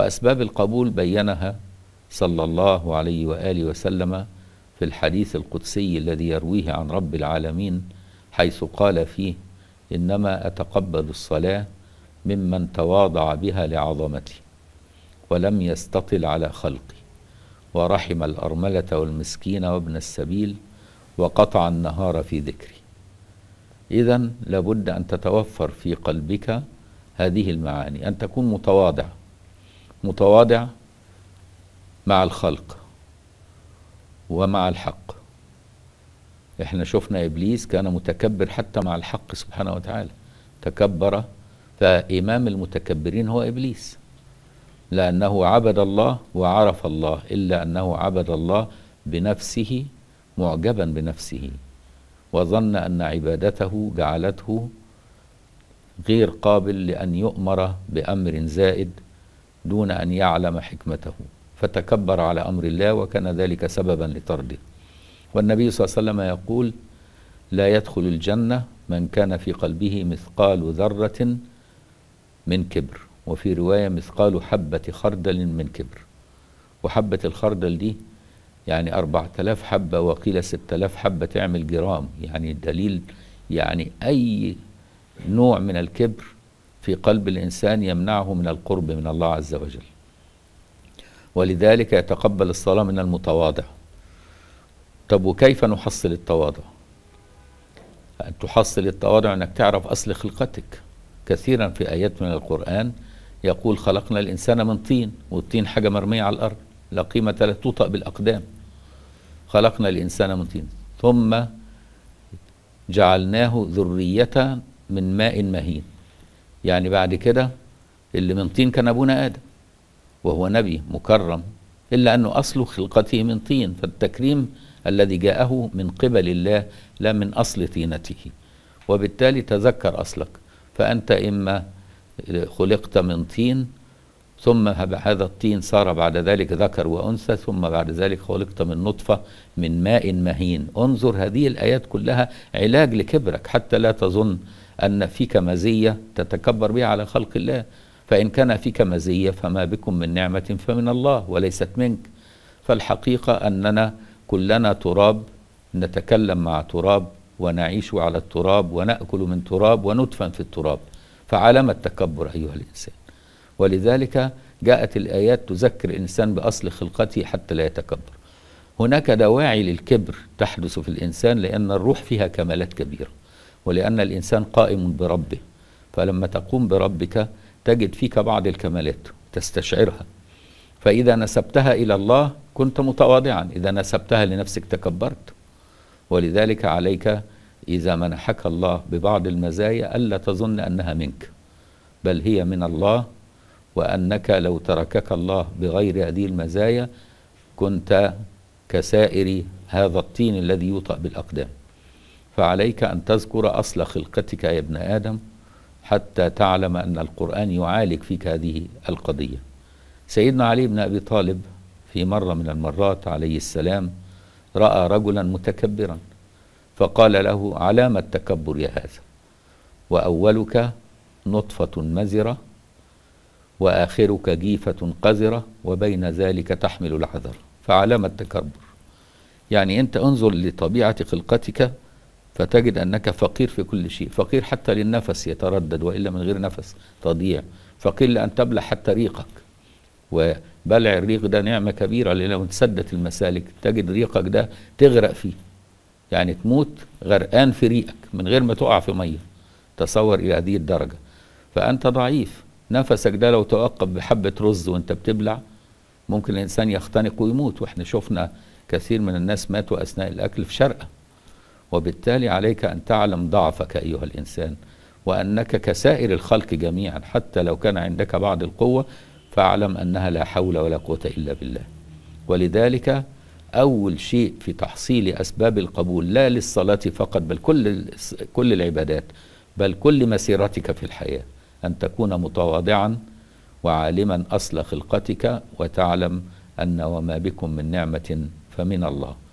وأسباب القبول بينها صلى الله عليه وآله وسلم في الحديث القدسي الذي يرويه عن رب العالمين حيث قال فيه إنما أتقبل الصلاة ممن تواضع بها لعظمتي ولم يستطل على خلقي ورحم الأرملة والمسكين وابن السبيل وقطع النهار في ذكري إذا لابد أن تتوفر في قلبك هذه المعاني أن تكون متواضع متواضع مع الخلق ومع الحق احنا شفنا ابليس كان متكبر حتى مع الحق سبحانه وتعالى تكبر فامام المتكبرين هو ابليس لانه عبد الله وعرف الله الا انه عبد الله بنفسه معجبا بنفسه وظن ان عبادته جعلته غير قابل لان يؤمر بامر زائد دون أن يعلم حكمته فتكبر على أمر الله وكان ذلك سببا لطرده والنبي صلى الله عليه وسلم يقول لا يدخل الجنة من كان في قلبه مثقال ذرة من كبر وفي رواية مثقال حبة خردل من كبر وحبة الخردل دي يعني 4000 حبة وقيل 6000 حبة تعمل جرام يعني الدليل يعني أي نوع من الكبر في قلب الإنسان يمنعه من القرب من الله عز وجل ولذلك يتقبل الصلاة من المتواضع طب وكيف نحصل التواضع أن تحصل التواضع أنك تعرف أصل خلقتك كثيرا في آيات من القرآن يقول خلقنا الإنسان من طين والطين حاجة مرمية على الأرض لا قيمة لها توطأ بالأقدام خلقنا الإنسان من طين ثم جعلناه ذرية من ماء مهين يعني بعد كده اللي من طين كان أبونا آدم وهو نبي مكرم إلا أنه أصل خلقته من طين فالتكريم الذي جاءه من قبل الله لا من أصل طينته وبالتالي تذكر أصلك فأنت إما خلقت من طين ثم هذا الطين صار بعد ذلك ذكر وأنثى ثم بعد ذلك خلقت من نطفة من ماء مهين انظر هذه الآيات كلها علاج لكبرك حتى لا تظن أن فيك مزية تتكبر بها على خلق الله فإن كان فيك مزية فما بكم من نعمة فمن الله وليست منك فالحقيقة أننا كلنا تراب نتكلم مع تراب ونعيش على التراب ونأكل من تراب وندفن في التراب فعلم التكبر أيها الإنسان ولذلك جاءت الآيات تذكر الإنسان بأصل خلقته حتى لا يتكبر هناك دواعي للكبر تحدث في الإنسان لأن الروح فيها كمالات كبيرة ولأن الإنسان قائم بربه فلما تقوم بربك تجد فيك بعض الكمالات تستشعرها فإذا نسبتها إلى الله كنت متواضعا إذا نسبتها لنفسك تكبرت ولذلك عليك إذا منحك الله ببعض المزايا ألا تظن أنها منك بل هي من الله وأنك لو تركك الله بغير هذه المزايا كنت كسائر هذا الطين الذي يوطأ بالأقدام فعليك أن تذكر أصل خلقتك يا ابن آدم حتى تعلم أن القرآن يعالج فيك هذه القضية سيدنا علي بن أبي طالب في مرة من المرات عليه السلام رأى رجلا متكبرا فقال له علام التكبر يا هذا وأولك نطفة مزرة وآخرك جيفة قذرة وبين ذلك تحمل العذر فعلام التكبر يعني أنت انظر لطبيعة خلقتك فتجد أنك فقير في كل شيء فقير حتى للنفس يتردد وإلا من غير نفس تضيع فقير لأن تبلع حتى ريقك وبلع الريق ده نعمة كبيرة لأن لو تسدت المسالك تجد ريقك ده تغرق فيه يعني تموت غرقان في ريقك من غير ما تقع في مية تصور إلى هذه الدرجة فأنت ضعيف نفسك ده لو توقف بحبة رز وانت بتبلع ممكن الإنسان يختنق ويموت واحنا شفنا كثير من الناس ماتوا أثناء الأكل في شرقة وبالتالي عليك أن تعلم ضعفك أيها الإنسان وأنك كسائر الخلق جميعا حتى لو كان عندك بعض القوة فاعلم أنها لا حول ولا قوة إلا بالله ولذلك أول شيء في تحصيل أسباب القبول لا للصلاة فقط بل كل, كل العبادات بل كل مسيرتك في الحياة أن تكون متواضعا وعالما أصل خلقتك وتعلم أن وما بكم من نعمة فمن الله